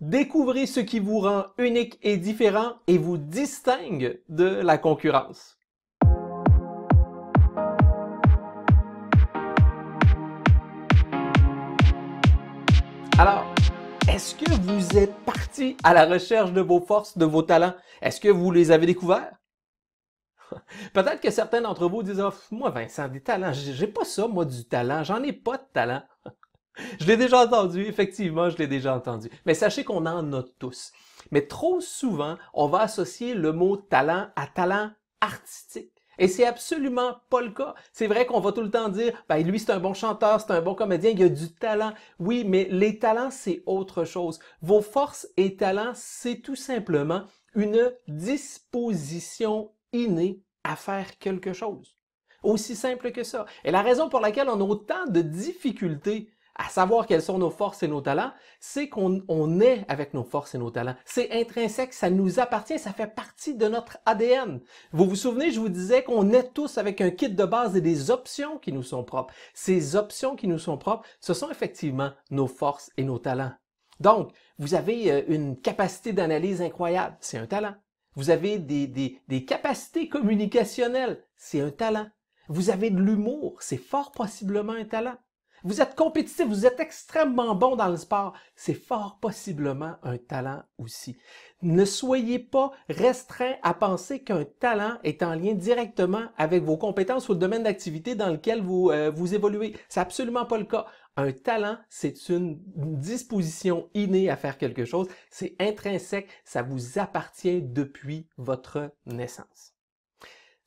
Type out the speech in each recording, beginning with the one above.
Découvrez ce qui vous rend unique et différent et vous distingue de la concurrence. Alors, est-ce que vous êtes parti à la recherche de vos forces, de vos talents? Est-ce que vous les avez découverts? Peut-être que certains d'entre vous disent ah, Moi, Vincent, des talents, j'ai pas ça, moi, du talent, j'en ai pas de talent. Je l'ai déjà entendu, effectivement, je l'ai déjà entendu. Mais sachez qu'on en a tous. Mais trop souvent, on va associer le mot talent à talent artistique. Et c'est absolument pas le cas. C'est vrai qu'on va tout le temps dire, ben lui c'est un bon chanteur, c'est un bon comédien, il a du talent. Oui, mais les talents c'est autre chose. Vos forces et talents, c'est tout simplement une disposition innée à faire quelque chose. Aussi simple que ça. Et la raison pour laquelle on a autant de difficultés à savoir quelles sont nos forces et nos talents, c'est qu'on est avec nos forces et nos talents. C'est intrinsèque, ça nous appartient, ça fait partie de notre ADN. Vous vous souvenez, je vous disais qu'on est tous avec un kit de base et des options qui nous sont propres. Ces options qui nous sont propres, ce sont effectivement nos forces et nos talents. Donc, vous avez euh, une capacité d'analyse incroyable, c'est un talent. Vous avez des capacités communicationnelles, c'est un talent. Vous avez de l'humour, c'est fort possiblement un talent. Vous êtes compétitif, vous êtes extrêmement bon dans le sport. C'est fort possiblement un talent aussi. Ne soyez pas restreint à penser qu'un talent est en lien directement avec vos compétences ou le domaine d'activité dans lequel vous, euh, vous évoluez. C'est absolument pas le cas. Un talent, c'est une disposition innée à faire quelque chose. C'est intrinsèque. Ça vous appartient depuis votre naissance.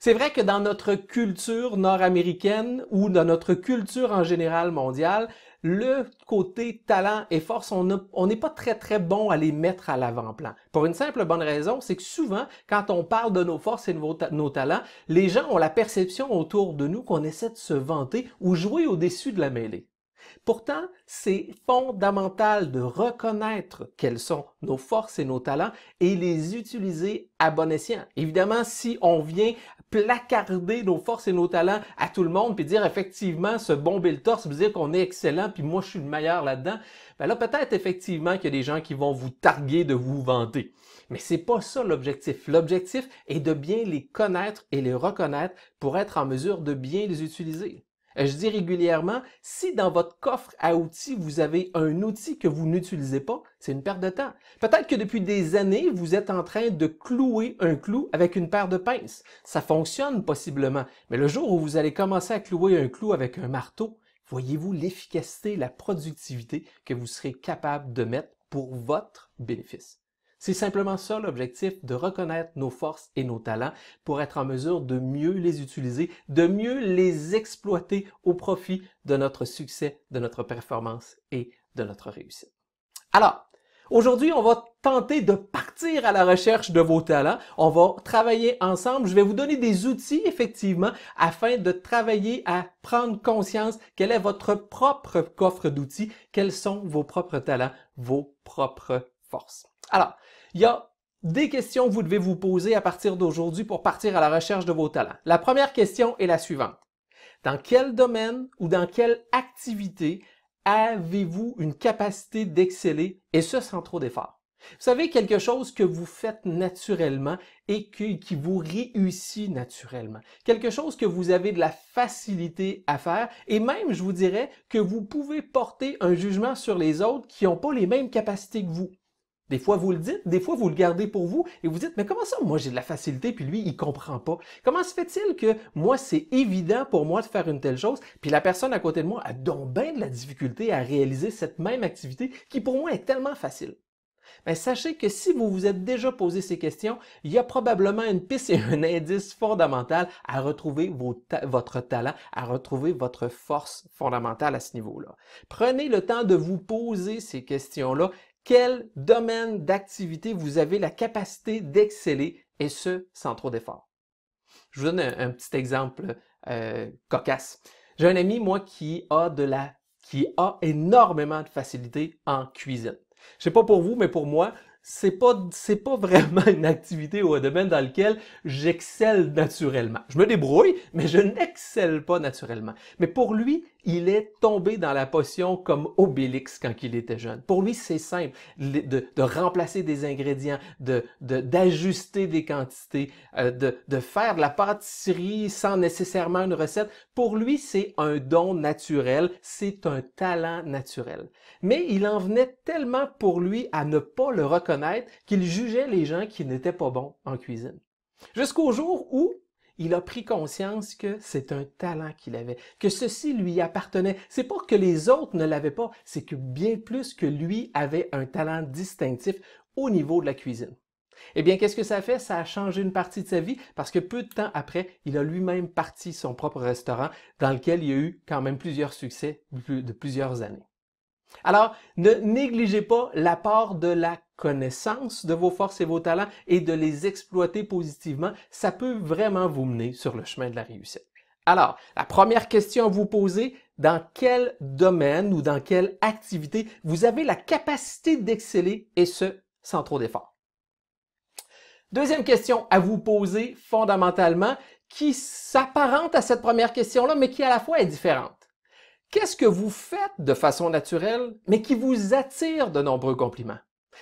C'est vrai que dans notre culture nord-américaine ou dans notre culture en général mondiale, le côté talent et force, on n'est pas très très bon à les mettre à l'avant-plan. Pour une simple bonne raison, c'est que souvent, quand on parle de nos forces et de nos, nos talents, les gens ont la perception autour de nous qu'on essaie de se vanter ou jouer au-dessus de la mêlée. Pourtant, c'est fondamental de reconnaître quelles sont nos forces et nos talents et les utiliser à bon escient. Évidemment, si on vient placarder nos forces et nos talents à tout le monde, puis dire effectivement se bomber le torse, puis dire qu'on est excellent, puis moi je suis le meilleur là-dedans, ben là peut-être effectivement qu'il y a des gens qui vont vous targuer de vous vanter. Mais c'est pas ça l'objectif. L'objectif est de bien les connaître et les reconnaître pour être en mesure de bien les utiliser. Euh, je dis régulièrement, si dans votre coffre à outils, vous avez un outil que vous n'utilisez pas, c'est une perte de temps. Peut-être que depuis des années, vous êtes en train de clouer un clou avec une paire de pinces. Ça fonctionne possiblement, mais le jour où vous allez commencer à clouer un clou avec un marteau, voyez-vous l'efficacité, la productivité que vous serez capable de mettre pour votre bénéfice. C'est simplement ça l'objectif, de reconnaître nos forces et nos talents pour être en mesure de mieux les utiliser, de mieux les exploiter au profit de notre succès, de notre performance et de notre réussite. Alors, Aujourd'hui, on va tenter de partir à la recherche de vos talents. On va travailler ensemble. Je vais vous donner des outils, effectivement, afin de travailler à prendre conscience quel est votre propre coffre d'outils, quels sont vos propres talents, vos propres forces. Alors, il y a des questions que vous devez vous poser à partir d'aujourd'hui pour partir à la recherche de vos talents. La première question est la suivante. Dans quel domaine ou dans quelle activité avez-vous une capacité d'exceller et ce sans trop d'efforts? Vous savez, quelque chose que vous faites naturellement et qui vous réussit naturellement. Quelque chose que vous avez de la facilité à faire et même, je vous dirais, que vous pouvez porter un jugement sur les autres qui n'ont pas les mêmes capacités que vous. Des fois, vous le dites, des fois, vous le gardez pour vous et vous dites, mais comment ça, moi, j'ai de la facilité, puis lui, il comprend pas. Comment se fait-il que moi, c'est évident pour moi de faire une telle chose, puis la personne à côté de moi a donc bien de la difficulté à réaliser cette même activité qui, pour moi, est tellement facile? Mais ben, sachez que si vous vous êtes déjà posé ces questions, il y a probablement une piste et un indice fondamental à retrouver votre talent, à retrouver votre force fondamentale à ce niveau-là. Prenez le temps de vous poser ces questions-là quel domaine d'activité vous avez la capacité d'exceller et ce, sans trop d'efforts. Je vous donne un, petit exemple euh, cocasse. J'ai un ami, moi, qui a de la qui a énormément de facilité en cuisine. Je sais pas pour vous, mais pour moi, c'est pas c'est pas vraiment une activité ou un domaine dans lequel j'excelle naturellement. Je me débrouille, mais je n'excelle pas naturellement. Mais pour lui, il est tombé dans la potion comme Obélix quand il était jeune. Pour lui, c'est simple de, remplacer des ingrédients, de d'ajuster des quantités, euh, de, de faire de la pâtisserie sans nécessairement une recette. Pour lui, c'est un don naturel, c'est un talent naturel. Mais il en venait tellement pour lui à ne pas le reconnaître qu'il jugeait les gens qui n'étaient pas bons en cuisine. Jusqu'au jour où il a pris conscience que c'est un talent qu'il avait, que ceci lui appartenait. C'est pas que les autres ne l'avaient pas, c'est que bien plus que lui avait un talent distinctif au niveau de la cuisine. Eh bien, qu'est-ce que ça fait? Ça a changé une partie de sa vie parce que peu de temps après, il a lui-même parti son propre restaurant dans lequel il y a eu quand même plusieurs succès de plusieurs années. Alors, ne négligez pas l'apport de la connaissance de vos forces et vos talents et de les exploiter positivement. Ça peut vraiment vous mener sur le chemin de la réussite. Alors, la première question à vous poser, dans quel domaine ou dans quelle activité vous avez la capacité d'exceller et ce, sans trop d'efforts? Deuxième question à vous poser fondamentalement, qui s'apparente à cette première question-là, mais qui à la fois est différente. Qu'est-ce que vous faites de façon naturelle, mais qui vous attire de nombreux compliments?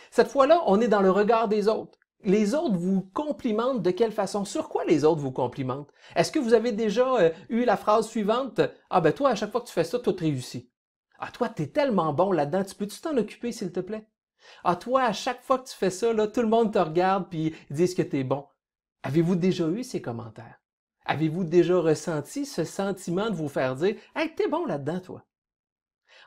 Cette fois-là, on est dans le regard des autres. Les autres vous complimentent de quelle façon? Sur quoi les autres vous complimentent? Est-ce que vous avez déjà euh, eu la phrase suivante? Ah ben toi, à chaque fois que tu fais ça, tout réussit. Ah toi, t'es tellement bon là-dedans, tu peux-tu t'en occuper s'il te plaît? Ah toi, à chaque fois que tu fais ça, là, tout le monde te regarde puis dit disent que t'es bon. Avez-vous déjà eu ces commentaires? Avez-vous déjà ressenti ce sentiment de vous faire dire Hey, t'es bon là-dedans, toi?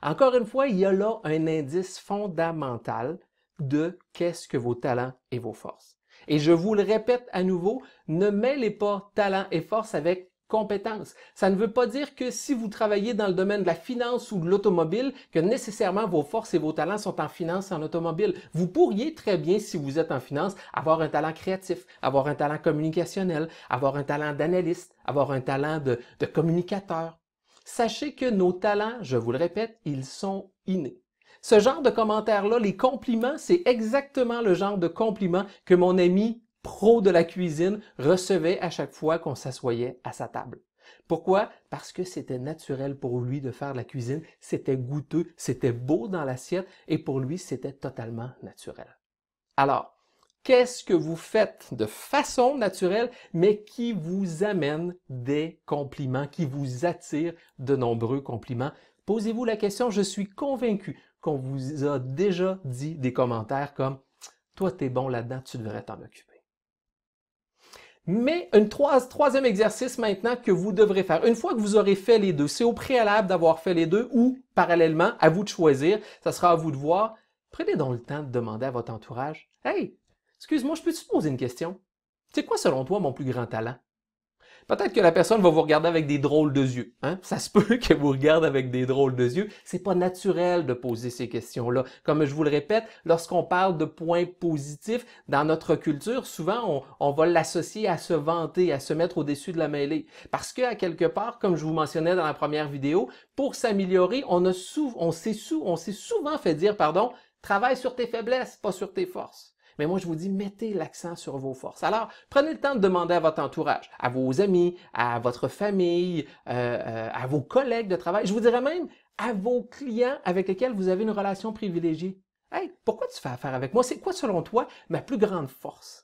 Encore une fois, il y a là un indice fondamental de qu'est-ce que vos talents et vos forces. Et je vous le répète à nouveau, ne mêlez pas talent et force avec compétences. Ça ne veut pas dire que si vous travaillez dans le domaine de la finance ou de l'automobile, que nécessairement vos forces et vos talents sont en finance et en automobile. Vous pourriez très bien, si vous êtes en finance, avoir un talent créatif, avoir un talent communicationnel, avoir un talent d'analyste, avoir un talent de, de communicateur. Sachez que nos talents, je vous le répète, ils sont innés. Ce genre de commentaires-là, les compliments, c'est exactement le genre de compliments que mon ami pro de la cuisine, recevait à chaque fois qu'on s'assoyait à sa table. Pourquoi? Parce que c'était naturel pour lui de faire la cuisine, c'était goûteux, c'était beau dans l'assiette et pour lui, c'était totalement naturel. Alors, qu'est-ce que vous faites de façon naturelle, mais qui vous amène des compliments, qui vous attire de nombreux compliments? Posez-vous la question, je suis convaincu qu'on vous a déjà dit des commentaires comme Toi, t'es bon là-dedans, tu devrais t'en occuper. Mais un troisième exercice maintenant que vous devrez faire, une fois que vous aurez fait les deux, c'est au préalable d'avoir fait les deux ou parallèlement, à vous de choisir, ça sera à vous de voir, prenez donc le temps de demander à votre entourage, Hey, excuse-moi, je peux te poser une question? C'est quoi selon toi mon plus grand talent? Peut-être que la personne va vous regarder avec des drôles de yeux. Hein? Ça se peut qu'elle vous regarde avec des drôles de yeux. C'est pas naturel de poser ces questions-là. Comme je vous le répète, lorsqu'on parle de points positifs dans notre culture, souvent on, va l'associer à se vanter, à se mettre au-dessus de la mêlée. Parce que à quelque part, comme je vous mentionnais dans la première vidéo, pour s'améliorer, on on s'est souvent fait dire, pardon, travaille sur tes faiblesses, pas sur tes forces. Mais moi, je vous dis, mettez l'accent sur vos forces. Alors, prenez le temps de demander à votre entourage, à vos amis, à votre famille, euh, euh, à vos collègues de travail. Je vous dirais même à vos clients avec lesquels vous avez une relation privilégiée. Hey, pourquoi tu fais affaire avec moi? C'est quoi, selon toi, ma plus grande force?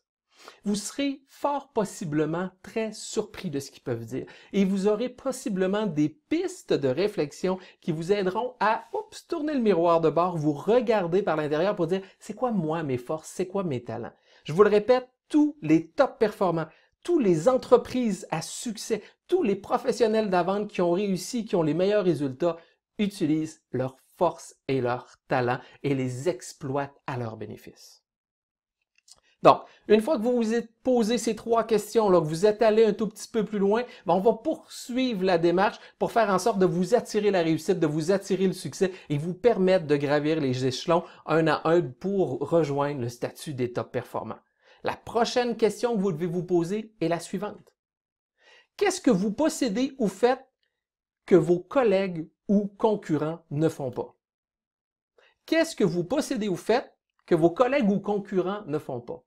vous serez fort possiblement très surpris de ce qu'ils peuvent dire et vous aurez possiblement des pistes de réflexion qui vous aideront à tourner le miroir de bord, vous regarder par l'intérieur pour dire c'est quoi moi mes forces, c'est quoi mes talents. Je vous le répète, tous les top performants, tous les entreprises à succès, tous les professionnels d'avant qui ont réussi, qui ont les meilleurs résultats, utilisent leurs forces et leurs talents et les exploitent à leur bénéfice. Donc, une fois que vous vous êtes posé ces trois questions, là, que vous êtes allé un tout petit peu plus loin, ben, on va poursuivre la démarche pour faire en sorte de vous attirer la réussite, de vous attirer le succès et vous permettre de gravir les échelons un à un pour rejoindre le statut des top performants. La prochaine question que vous devez vous poser est la suivante. Qu'est-ce que vous possédez ou faites que vos collègues ou concurrents ne font pas? Qu'est-ce que vous possédez ou faites que vos collègues ou concurrents ne font pas?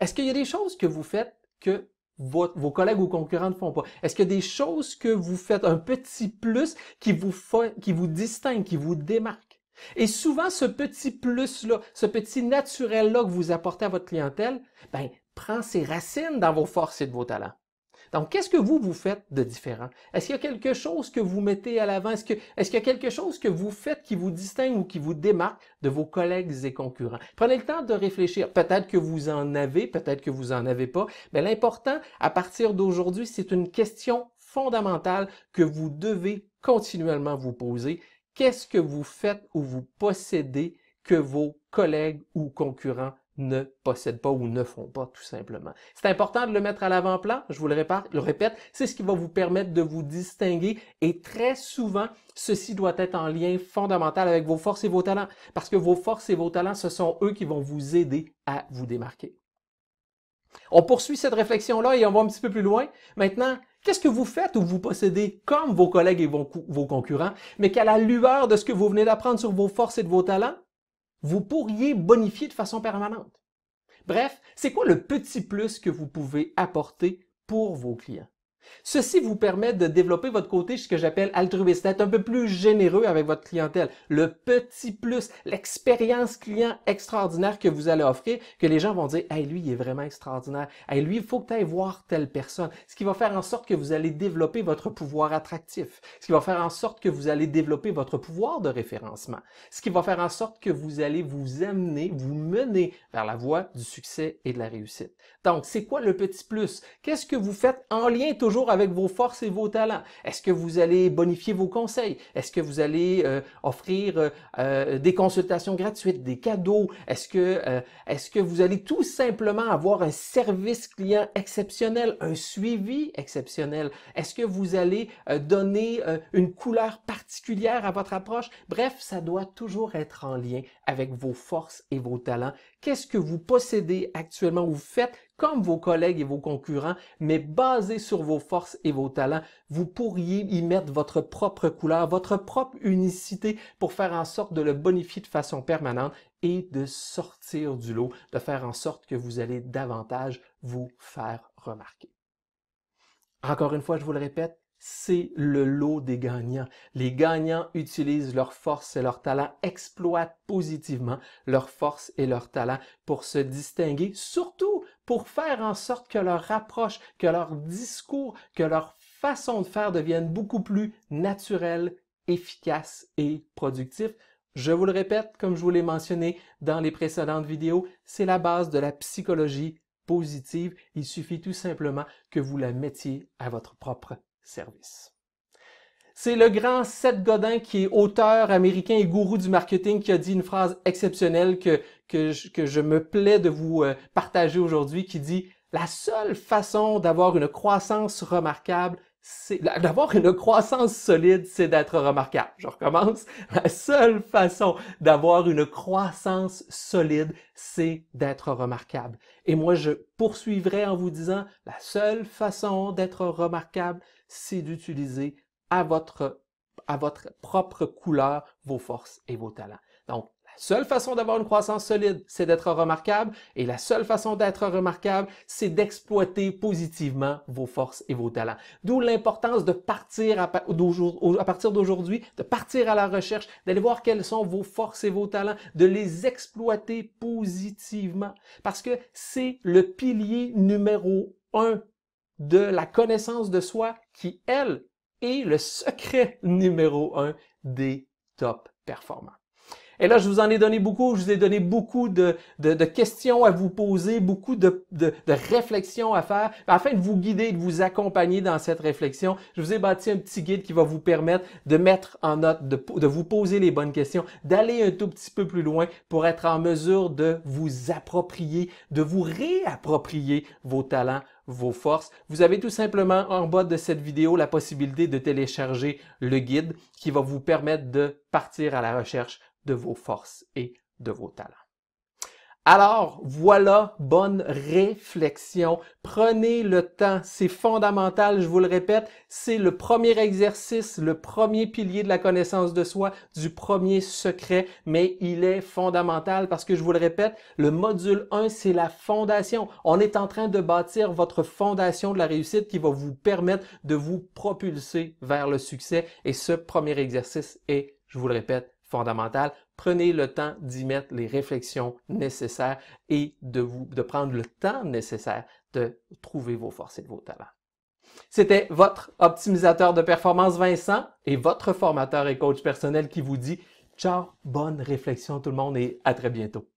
Est-ce qu'il y a des choses que vous faites que vos collègues ou concurrents ne font pas? Est-ce qu'il y a des choses que vous faites, un petit plus qui vous, qui vous distingue, qui vous démarque? Et souvent, ce petit plus-là, ce petit naturel-là que vous apportez à votre clientèle, ben, prend ses racines dans vos forces et de vos talents. Donc, qu'est-ce que vous, vous faites de différent? Est-ce qu'il y a quelque chose que vous mettez à l'avant? Est-ce, est-ce qu'il y a quelque chose que vous faites qui vous distingue ou qui vous démarque de vos collègues et concurrents? Prenez le temps de réfléchir. Peut-être que vous en avez, peut-être que vous en avez pas, mais l'important, à partir d'aujourd'hui, c'est une question fondamentale que vous devez continuellement vous poser. Qu'est-ce que vous faites ou vous possédez que vos collègues ou concurrents ne possèdent pas ou ne font pas, tout simplement. C'est important de le mettre à l'avant-plan, je vous le, répète, c'est ce qui va vous permettre de vous distinguer et très souvent, ceci doit être en lien fondamental avec vos forces et vos talents, parce que vos forces et vos talents, ce sont eux qui vont vous aider à vous démarquer. On poursuit cette réflexion-là et on va un petit peu plus loin. Maintenant, qu'est-ce que vous faites ou vous possédez comme vos collègues et vos, vos concurrents, mais qu'à la lueur de ce que vous venez d'apprendre sur vos forces et de vos talents, vous pourriez bonifier de façon permanente. Bref, c'est quoi le petit plus que vous pouvez apporter pour vos clients? Ceci vous permet de développer votre côté, ce que j'appelle altruiste, d'être un peu plus généreux avec votre clientèle. Le petit plus, l'expérience client extraordinaire que vous allez offrir, que les gens vont dire, hey, lui, il est vraiment extraordinaire. Hey, lui, il faut que tu ailles voir telle personne. Ce qui va faire en sorte que vous allez développer votre pouvoir attractif. Ce qui va faire en sorte que vous allez développer votre pouvoir de référencement. Ce qui va faire en sorte que vous allez vous amener, vous mener vers la voie du succès et de la réussite. Donc, c'est quoi le petit plus? Qu'est-ce que vous faites en lien avec vos forces et vos talents? Est-ce que vous allez bonifier vos conseils? Est-ce que vous allez euh, offrir euh, euh, des consultations gratuites, des cadeaux? Est-ce que, est-ce que vous allez tout simplement avoir un service client exceptionnel, un suivi exceptionnel? Est-ce que vous allez donner une couleur particulière à votre approche? Bref, ça doit toujours être en lien avec vos forces et vos talents. Qu'est-ce que vous possédez actuellement ou vous faites comme vos collègues et vos concurrents, mais basé sur vos forces et vos talents, vous pourriez y mettre votre propre couleur, votre propre unicité pour faire en sorte de le bonifier de façon permanente et de sortir du lot, de faire en sorte que vous allez davantage vous faire remarquer. Encore une fois, je vous le répète, c'est le lot des gagnants. Les gagnants utilisent leurs forces et leurs talents, exploitent positivement leurs forces et leurs talents pour se distinguer, surtout pour faire en sorte que leur approche, que leur discours, que leur façon de faire devienne beaucoup plus naturelle, efficace et productif. Je vous le répète, comme je vous l'ai mentionné dans les précédentes vidéos, c'est la base de la psychologie positive. Il suffit tout simplement que vous la mettiez à votre propre service. C'est le grand Seth Godin qui est auteur américain et gourou du marketing qui a dit une phrase exceptionnelle que, que, je, que je me plais de vous euh, partager aujourd'hui qui dit la seule façon d'avoir une croissance remarquable, d'avoir une croissance solide, c'est d'être remarquable. Je recommence. La seule façon d'avoir une croissance solide, c'est d'être remarquable. Et moi, je poursuivrai en vous disant, la seule façon d'être remarquable, c'est d'utiliser à votre, à votre propre couleur vos forces et vos talents. Donc, seule façon d'avoir une croissance solide, c'est d'être remarquable. Et la seule façon d'être remarquable, c'est d'exploiter positivement vos forces et vos talents. D'où l'importance de partir à, à partir d'aujourd'hui, de partir à la recherche, d'aller voir quelles sont vos forces et vos talents, de les exploiter positivement. Parce que c'est le pilier numéro un de la connaissance de soi qui, elle, est le secret numéro un des top performants. Et là, je vous en ai donné beaucoup, je vous ai donné beaucoup de, de, questions à vous poser, beaucoup de, de, réflexions à faire, afin de vous guider, de vous accompagner dans cette réflexion. Je vous ai bâti un petit guide qui va vous permettre de mettre en note, de, de vous poser les bonnes questions, d'aller un tout petit peu plus loin pour être en mesure de vous approprier, de vous réapproprier vos talents, vos forces. Vous avez tout simplement en bas de cette vidéo la possibilité de télécharger le guide qui va vous permettre de partir à la recherche de vos forces et de vos talents. Alors, voilà, bonne réflexion. Prenez le temps, c'est fondamental, je vous le répète, c'est le premier exercice, le premier pilier de la connaissance de soi, du premier secret, mais il est fondamental parce que je vous le répète, le module 1, c'est la fondation. On est en train de bâtir votre fondation de la réussite qui va vous permettre de vous propulser vers le succès et ce premier exercice est, je vous le répète, Prenez le temps d'y mettre les réflexions nécessaires et de vous, de prendre le temps nécessaire de trouver vos forces et vos talents. C'était votre optimisateur de performance Vincent et votre formateur et coach personnel qui vous dit ciao, bonne réflexion tout le monde et à très bientôt.